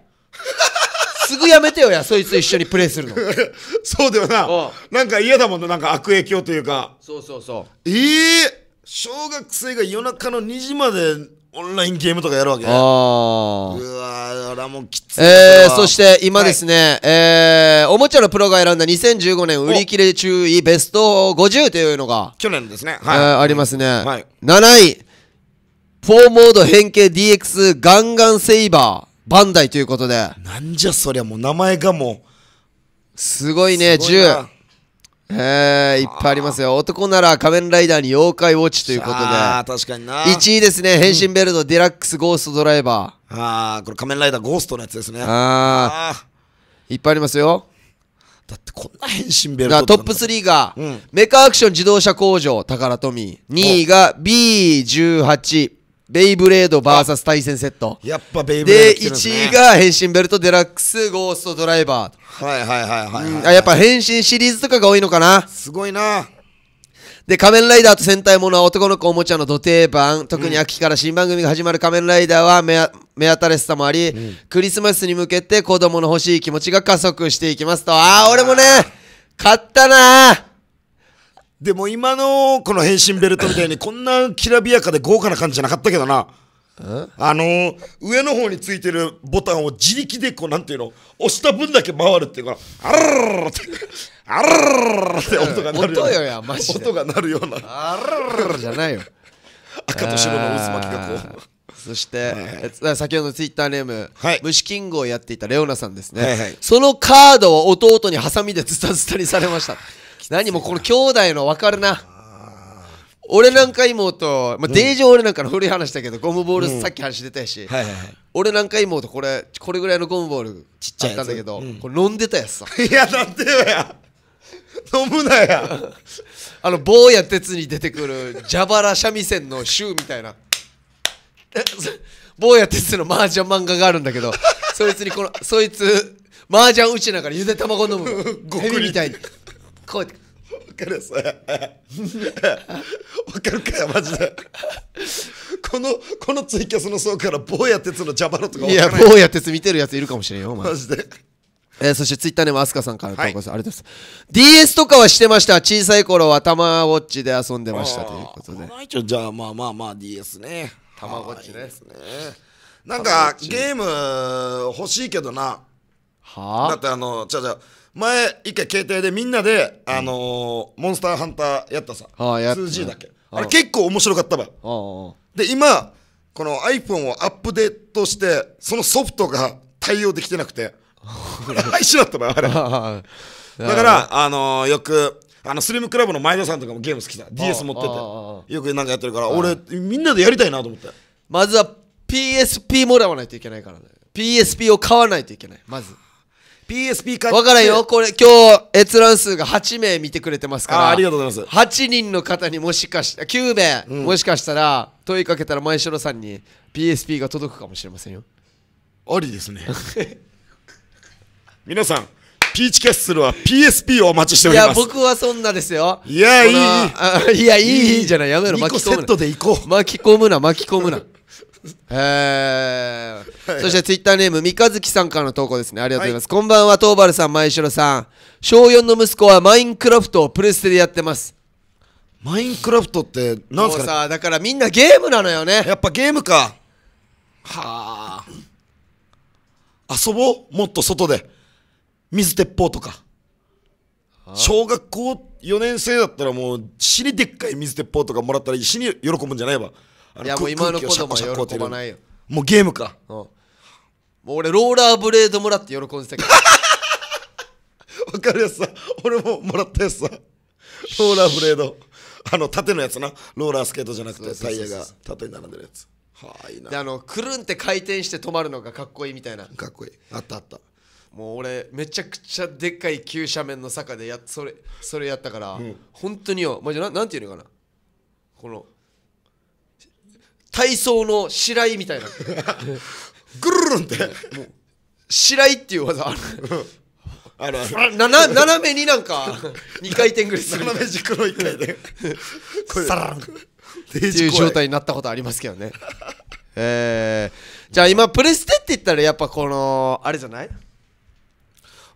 S1: すぐやめてよや、そいつ一緒にプレイするの。そうだよな。なんか嫌だもんな、なんか悪影響というか。
S2: そうそうそ
S1: う。ええー、小学生が夜中の2時までオンラインゲームとかやるわけああ。うわあらも
S2: うきつい。えー、そして今ですね、はい、えー、おもちゃのプロが選んだ2015年売り切れ注意ベスト50というのが。
S1: 去年ですね。はい。えー、あり
S2: ますね。はい。7位。フォーモード変形 DX ガンガンセイバー、バンダイということで。なんじゃそりゃもう名前がもう。すごいね、10。えー、いっぱいありますよ男なら仮面ライダーに妖怪ウォッチということであ確かにな1位ですね変身ベルト、デラックスゴーストドライバ
S1: ーああこれ仮面ライダーゴーストのやつですね
S2: ああいっぱいありますよだってこんな変身ベルトトップ3が、うん、メカアクション自動車工場タカラトミー2位が B18 ベイブレード VS 対戦セットやっぱベイブレードで,、ね、1位が変身ベルトデラックスゴーストドライバーはいは
S1: いはいはい、はいうん、あやっぱ変
S2: 身シリーズとかが多いのかなすごいなで仮面ライダーと戦隊ものは男の子おもちゃの土定番特に秋から新番組が始まる仮面ライダーは目目新しさもあり、うん、クリスマスに向けて子供の欲しい気持ちが加速していきま
S1: すとああ俺もね買ったなーでも今のこの変身ベルトみたいにこんなきらびやかで豪華な感じじゃなかったけどな。あのー、上の方についてるボタンを自力でこうなんていうの押した分だけ回るっていうかあらららってあらららって音が鳴るような、音よやマジで音が鳴るようなあらららじゃ
S2: ないよ赤と白の渦巻きがこうそして、はい、先ほどのツイッターネーム、はい、虫キングをやっていたレオナさんですね、はいはい、そのカードを弟にハサミでズタズタにされました何もこの兄弟の分かるな俺なんか妹、まあ、デージョ俺なんかの古い話だけど、ゴムボールさっき話出たし、俺なんか妹これこれぐらいのゴムボールちっちゃいんだけど、これ飲んでたやつさ いやなんでよや飲むなや あの坊や鉄に出てくる蛇腹三味線の衆みたいな坊や鉄の麻雀漫画があるんだけど そいつにこのそいつ麻雀打ちながらゆで卵
S1: 飲むゴクみたいに。こうやってわかるさわかるかよマジでこのこのツイキャスの層から坊や鉄のジャパロとかいや坊や
S2: 鉄見てるやついるかもしれんよマジでえー、そしてツイッターでもアスカさんから投稿です、はあれです DS とかはしてました小さい頃はたまごっちで遊んでましたということで
S1: じゃあまあまあまあ DS ねたまごっちチですねなんかゲーム欲しいけどなはあだってあのじゃじゃあ前、一回携帯でみんなで、あのー、モンスターハンターやったさ。
S2: はあ、った。2G だっけ。あれ結
S1: 構面白かったば。で、今、この iPhone をアップデートして、そのソフトが対応できてなくて、廃 止だったば、あれ。だから、あのー、よく、あの、スリムクラブの前田さんとかもゲーム好きだ。DS 持ってて。よくなんかやってるから、俺、
S2: みんなでやりたいなと思って。まずは PSP もらわないといけないからね。PSP を買わないといけない。まず。PSP
S1: かわからんよこれ
S2: 今日閲覧数が8名見てくれてますからありがとうございます8人の方にもしかして9名、うん、もしかしたら問いかけたら前城さんに PSP が届くかも
S1: しれませんよありですね 皆さんピーチキャッスルは PSP をお待ちしております。いや、僕
S2: はそんなですよ。いや、いい。いや、いい、いいじゃない。やめろ、巻き込むな。巻き込むな、巻き込むな。えそしてツイッターネーム三日月さんからの投稿ですねありがとうございます、はい、こんばんは東原さん前城さん小4の息子はマインクラフトをプレステでやってますマインクラ
S1: フトって何すか、ね、さだからみんなゲームなのよねやっぱゲームかはあ遊ぼうもっと外で水鉄砲とか小学校4年生だったらもう死にでっかい水鉄砲とかもらったら死に喜ぶんじゃないわいやもう今の子供は喜ばないよもうゲームか、うん、もう
S2: 俺ローラーブレードもらって喜んでたから
S1: わかるやつさ俺ももらったやつさローラーブレードあの縦のやつなローラースケートじゃなくてタイヤが縦に並んでるやつはあいいなであのくるんって回
S2: 転して止まるのがかっこいいみたいなか
S1: っこいいあったあった
S2: もう俺めちゃくちゃでっかい急斜面の坂でやそれそれやったから、うん、本当によマジななんていうのかなこの体操の白井みたいな
S1: ぐるるんってもう白井っていう技ある 斜めになんか2回転ぐらいする斜め軸の1回転これさら。っていう状態
S2: になったことありますけどねえー、じゃあ今プレステって言ったらやっぱこのあれじゃない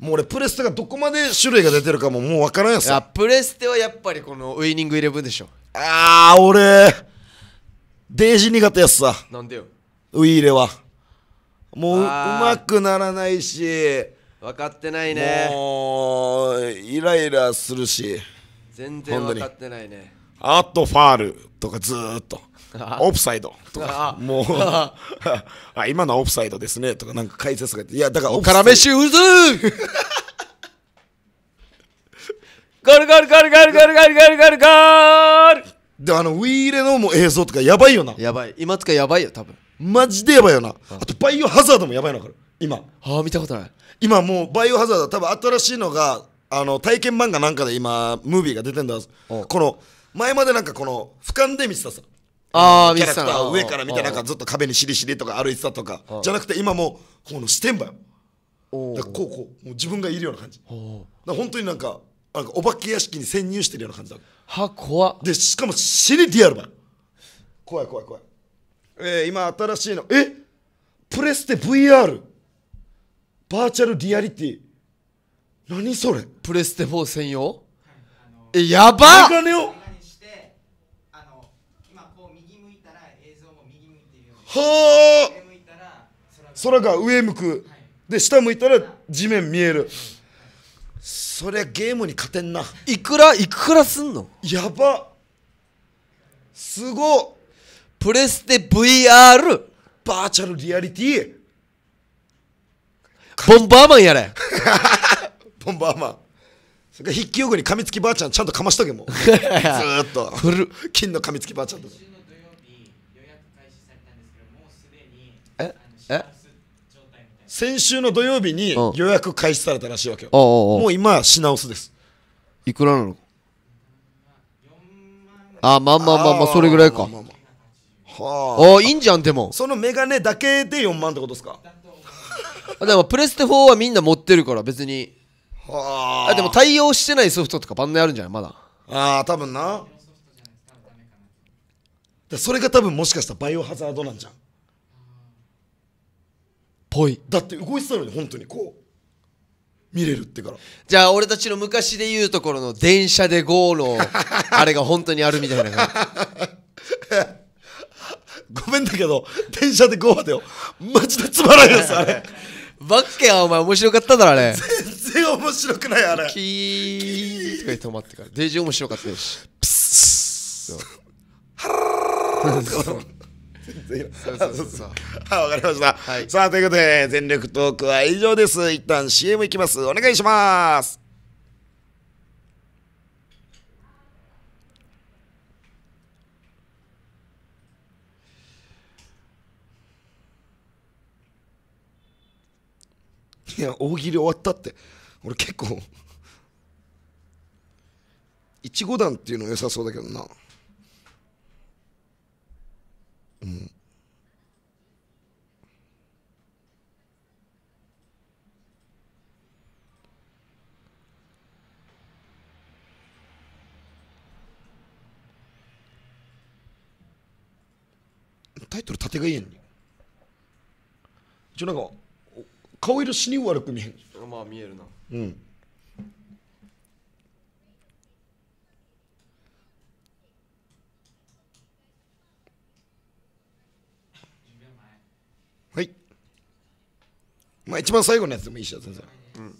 S2: もう俺プレステがど
S1: こまで種類が出てるかももう分からんややプ
S2: レステはやっぱりこのウイニングイレブンでしょ
S1: ああ俺デージ苦手やっさなんでよウイーレはもううまくならないし分かってないねもうイライラするし全然分かってないねあとファールとかずっとオフサイドとかもうあ今のオフサイドですねとかなんか解説がいやだからおからめしうずゴールゴールゴールゴールゴールゴールゴルゴルであのウィーレのもう映像とかやばいよなやばい今つかやばいよ多分マジでやばいよなあとバイオハザードもやばいのかる今ああ見たことない今もうバイオハザード多分新しいのがあの体験漫画なんかで今ムービーが出てんだこの前までなんかこの俯瞰で見てたさああ見てたな上から見てなんかずっと壁にしりしりとか歩いてたとかじゃなくて今もうこの視点ばよこうこうもう自分がいるような感じほ本当になんかなんかお化け屋敷に潜入してるような感じだは怖っでしかも死にリアル版怖い怖い怖いえー、今新しいのえプレステ VR バーチャルリアリティ何それプレステ4専用えやばっメガをはあ空が上向く、で下向いたら地面見える、そりゃゲームに勝てんないくらいくらすんのやばすごプレステ VR バーチャルリアリティボンバーマンやれ ボンバーマンそれから筆記用具に噛みつきばあちゃんちゃんとかましとけもうずーっと古金の噛みつきばあちゃんとええ先週の土曜日に予約開始されたらしいわけよ。もう今、品薄です。
S2: いくらなのあ、まあまあまあまあ、それぐらいか。はああ、いいんじゃん、でも。
S1: そのメガネだけで4万ってことですか
S2: でも、プレステ4はみんな持ってるから、別に。
S1: はあ。でも、対応してないソフトとか万能あるんじゃないまだ。ああ、多分な。それが多分もしかしたらバイオハザードなんじゃん。ぽいだって動いてたのに本当にこう見れるってから
S2: じゃあ俺たちの昔で言うところの電車でゴーのあれが本当にあるみたいな ごめんだけど電車でゴーだよ
S1: マジでつまらんですあれ
S2: バッケはお前面白かっただろあれ
S1: 全然面白くないあれキーとかで止ま
S2: ってからデジ面白かったしピ スッ
S1: ハラーそうそうそうはい わかりました、はい、さあということで全力トークは以上です一旦 CM いきますお願いしますいや大喜利終わったって俺結構いちご団っていうの良さそうだけどなうん。タイトル縦がいいやん一応なんか顔色死に悪く見えんまあ見えるなうんまあ一番最後のやつでもいいし先生、うん、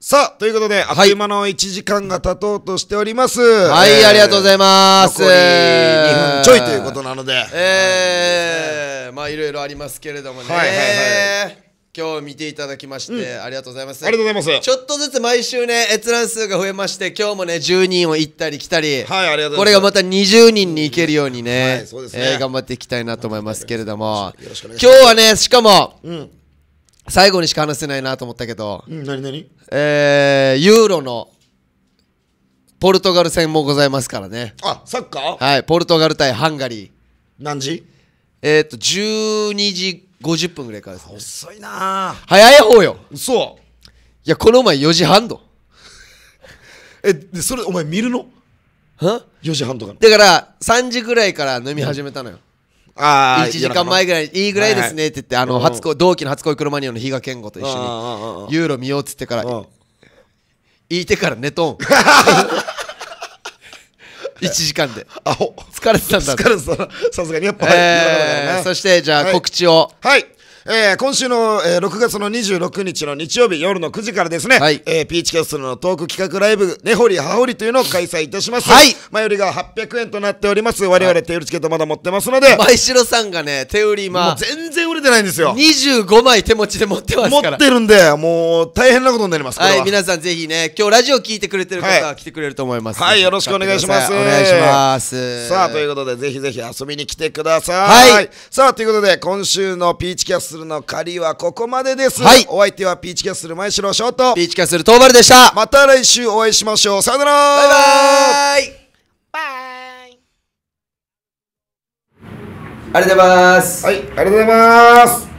S1: さあ、ということで、あっという間の1時間が経とうとしております。はい、えー、ありがとうございます。残り2分ちょいということなので。
S2: えー、まあいろいろありますけれどもね。はいはいはい。今日見ていただきまして、うん、ありがとうございます。ありがとうございます。ちょっとずつ毎週ね、閲覧数が増えまして、今日もね、10人を行ったり来たり、はい、ありがとうございます。これがまた20人に行けるようにね、そうですね、頑張っていきたいなと思いますけれども、今日はね、しかも、うん、最後にしか話せないなと思ったけど、う何何えー、ユーロの、ポルトガル戦もございますからね。あ、サッカーはい、ポルトガル対ハンガリー。何時えー、っと、12時50分ぐらいからですね遅
S1: いな
S2: 早い方よそういやこの前4時半度
S1: えでそれお前見るのは ?4 時半とかだか
S2: ら3時ぐらいから飲み始めたのよ、ああ1時間前ぐらいいいぐらいですねって言って、あの初恋同期の初恋クロマニオの比嘉健吾と一緒にユーロ見ようっつってから言いてから寝とん 1時間であ、ホ
S1: 疲れてたんだ疲れてたさすがにやっぱ、えー、そしてじゃあ告知をはい、はいえー、今週の、えー、6月の26日の日曜日夜の9時からですね、はい、えー、ピーチキャストのトーク企画ライブ、根掘り葉掘りというのを開催いたします。はい。前よりが800円となっております。我々手売りチケットまだ持ってますので。前城
S2: さんがね、手売りう全然
S1: 売れてないんですよ。
S2: 25枚手持ちで持ってます持ってるん
S1: で、もう大変なことになります。ははい、皆
S2: さんぜひね、
S1: 今日ラジオ聞いてくれてる方は来て
S2: くれると思います。はい、はい、よろしくお願いします。お願いします。さあ、と
S1: いうことで、ぜひぜひ遊びに来てください。はい。さあ、ということで、今週のピーチキャストするの狩りはここまでです。はい。お相手はピーチキャッスル前城翔と、ピーチキャッスル東丸でした。また来週お会いしましょう。さよならバイ
S2: バイバイ
S1: ありがとうございます。はい、ありがとうございます。